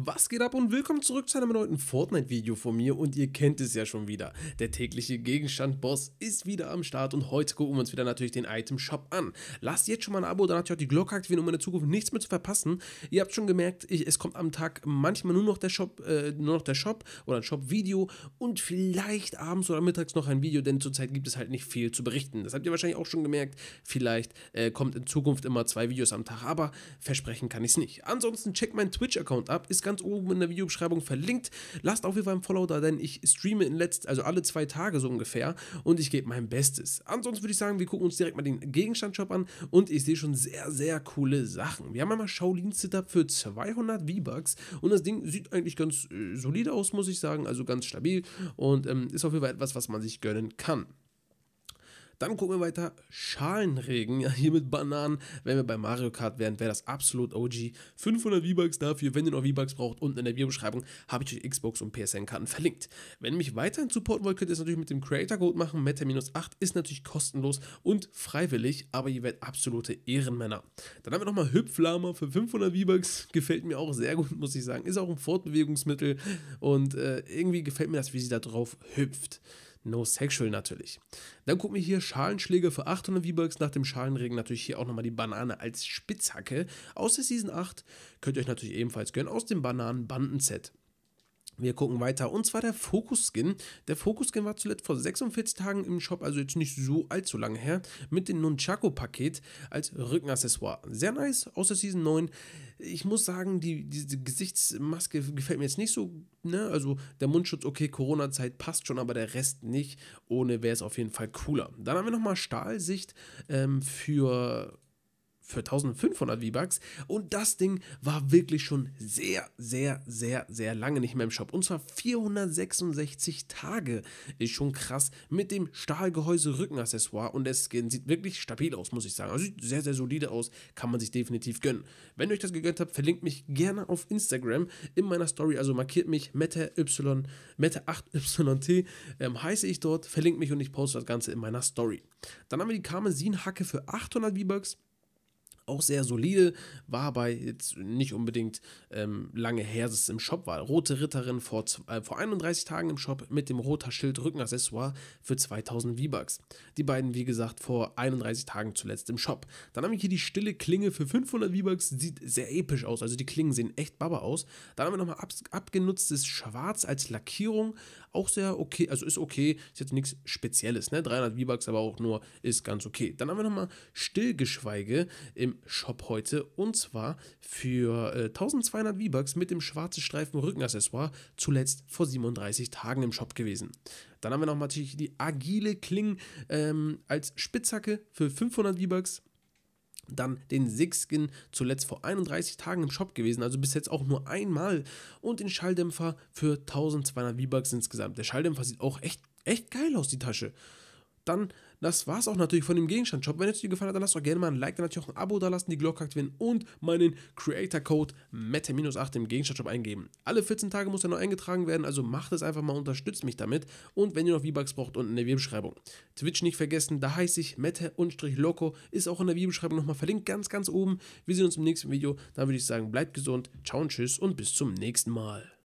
Was geht ab und willkommen zurück zu einem neuen Fortnite-Video von mir und ihr kennt es ja schon wieder. Der tägliche Gegenstand-Boss ist wieder am Start und heute gucken wir uns wieder natürlich den Item-Shop an. Lasst jetzt schon mal ein Abo, dann natürlich auch die Glocke aktivieren, um in der Zukunft nichts mehr zu verpassen. Ihr habt schon gemerkt, ich, es kommt am Tag manchmal nur noch der Shop, äh, nur noch der Shop oder ein Shop-Video und vielleicht abends oder mittags noch ein Video, denn zurzeit gibt es halt nicht viel zu berichten. Das habt ihr wahrscheinlich auch schon gemerkt. Vielleicht äh, kommt in Zukunft immer zwei Videos am Tag, aber versprechen kann ich es nicht. Ansonsten checkt meinen Twitch-Account ab, ist ganz oben in der Videobeschreibung verlinkt. Lasst auf jeden Fall ein Follow da, denn ich streame in letzt, also alle zwei Tage so ungefähr und ich gebe mein Bestes. Ansonsten würde ich sagen, wir gucken uns direkt mal den Gegenstandshop an und ich sehe schon sehr, sehr coole Sachen. Wir haben einmal Shaolin Setup für 200 V-Bucks und das Ding sieht eigentlich ganz äh, solide aus, muss ich sagen, also ganz stabil und ähm, ist auf jeden Fall etwas, was man sich gönnen kann. Dann gucken wir weiter. Schalenregen. Ja, hier mit Bananen. Wenn wir bei Mario Kart wären, wäre das absolut OG. 500 V-Bucks dafür. Wenn ihr noch V-Bucks braucht, unten in der Videobeschreibung habe ich euch Xbox und PSN-Karten verlinkt. Wenn ihr mich weiterhin supporten wollt, könnt ihr es natürlich mit dem Creator-Code machen. Meta-8 ist natürlich kostenlos und freiwillig, aber ihr werdet absolute Ehrenmänner. Dann haben wir nochmal Hüpflama für 500 V-Bucks. Gefällt mir auch sehr gut, muss ich sagen. Ist auch ein Fortbewegungsmittel und äh, irgendwie gefällt mir das, wie sie da drauf hüpft. No Sexual natürlich. Dann gucken wir hier Schalenschläge für 800 V-Bucks. Nach dem Schalenregen natürlich hier auch nochmal die Banane als Spitzhacke. Aus der Season 8 könnt ihr euch natürlich ebenfalls gönnen aus dem bananen set wir gucken weiter. Und zwar der Focus Skin. Der Focus Skin war zuletzt vor 46 Tagen im Shop, also jetzt nicht so allzu lange her, mit dem Nunchaku-Paket als Rückenaccessoire. Sehr nice, außer Season 9. Ich muss sagen, die, diese Gesichtsmaske gefällt mir jetzt nicht so. Ne? Also der Mundschutz, okay, Corona-Zeit passt schon, aber der Rest nicht. Ohne wäre es auf jeden Fall cooler. Dann haben wir nochmal Stahlsicht ähm, für für 1500 V-Bucks. Und das Ding war wirklich schon sehr, sehr, sehr, sehr lange nicht mehr im Shop. Und zwar 466 Tage. Ist schon krass. Mit dem Stahlgehäuse-Rückenaccessoire. Und der Skin sieht wirklich stabil aus, muss ich sagen. Also sieht sehr, sehr solide aus. Kann man sich definitiv gönnen. Wenn ihr euch das gegönnt habt, verlinkt mich gerne auf Instagram in meiner Story. Also markiert mich Meta8YT ähm, heiße ich dort. Verlinkt mich und ich poste das Ganze in meiner Story. Dann haben wir die Karmesin-Hacke für 800 V-Bucks auch sehr solide, war aber jetzt nicht unbedingt ähm, lange her, dass es im Shop war. Rote Ritterin vor, äh, vor 31 Tagen im Shop mit dem roter Schild Rückenaccessoire für 2000 V-Bucks. Die beiden, wie gesagt, vor 31 Tagen zuletzt im Shop. Dann haben wir hier die stille Klinge für 500 V-Bucks, sieht sehr episch aus, also die Klingen sehen echt baba aus. Dann haben wir nochmal ab, abgenutztes Schwarz als Lackierung, auch sehr okay, also ist okay, ist jetzt nichts Spezielles, ne? 300 V-Bucks, aber auch nur ist ganz okay. Dann haben wir nochmal Stillgeschweige im Shop heute und zwar für äh, 1200 V-Bucks mit dem schwarzen Streifen Rückenaccessoire, zuletzt vor 37 Tagen im Shop gewesen. Dann haben wir noch natürlich die agile Kling ähm, als Spitzhacke für 500 V-Bucks. Dann den Six-Skin, zuletzt vor 31 Tagen im Shop gewesen, also bis jetzt auch nur einmal. Und den Schalldämpfer für 1200 V-Bucks insgesamt. Der Schalldämpfer sieht auch echt, echt geil aus, die Tasche. Dann, das es auch natürlich von dem Gegenstandshop. Wenn es dir gefallen hat, dann lass doch gerne mal ein Like, dann natürlich auch ein Abo da lassen, die Glocke aktivieren und meinen Creator-Code mette 8 im Gegenstandshop eingeben. Alle 14 Tage muss er noch eingetragen werden, also macht es einfach mal, unterstützt mich damit. Und wenn ihr noch V-Bucks braucht, unten in der Videobeschreibung. Twitch nicht vergessen, da heiße ich Mette-Loco, ist auch in der Videobeschreibung nochmal verlinkt, ganz, ganz oben. Wir sehen uns im nächsten Video. Dann würde ich sagen, bleibt gesund, ciao und tschüss und bis zum nächsten Mal.